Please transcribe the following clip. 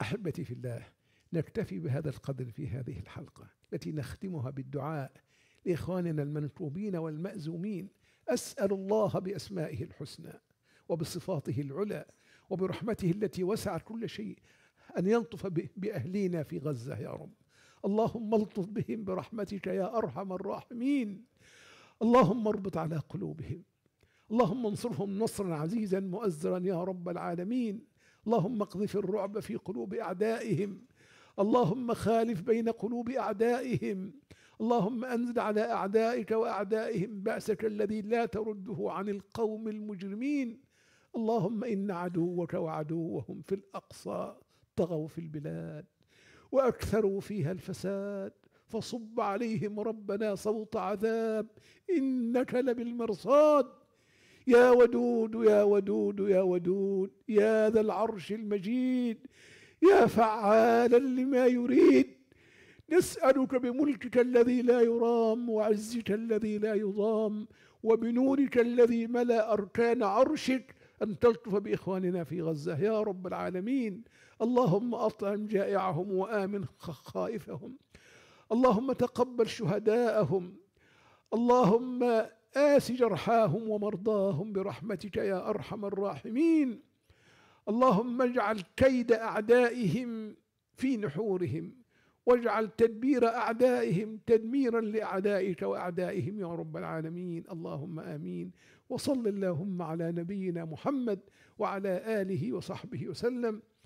احبتي في الله نكتفي بهذا القدر في هذه الحلقه التي نختمها بالدعاء لاخواننا المنكوبين والمأزومين اسال الله باسمائه الحسنى وبصفاته العلى وبرحمته التي وسعت كل شيء ان يلطف باهلينا في غزه يا رب اللهم الطف بهم برحمتك يا ارحم الراحمين اللهم اربط على قلوبهم اللهم انصرهم نصرا عزيزا مؤزرا يا رب العالمين اللهم اقذف الرعب في قلوب اعدائهم اللهم خالف بين قلوب اعدائهم اللهم انزل على اعدائك واعدائهم باسك الذي لا ترده عن القوم المجرمين اللهم ان عدوك وعدوهم في الاقصى طغوا في البلاد واكثروا فيها الفساد فصب عليهم ربنا صوت عذاب انك لبالمرصاد يا ودود يا ودود يا ودود يا ذا العرش المجيد يا فعالا لما يريد نسألك بملكك الذي لا يرام وعزك الذي لا يضام وبنورك الذي ملأ أركان عرشك أن تلطف بإخواننا في غزة يا رب العالمين اللهم أطعم جائعهم وآمن خائفهم اللهم تقبل شهداءهم اللهم آس جرحاهم ومرضاهم برحمتك يا أرحم الراحمين اللهم اجعل كيد أعدائهم في نحورهم واجعل تدبير أعدائهم تدميرا لأعدائك وأعدائهم يا رب العالمين اللهم آمين وصل اللهم على نبينا محمد وعلى آله وصحبه وسلم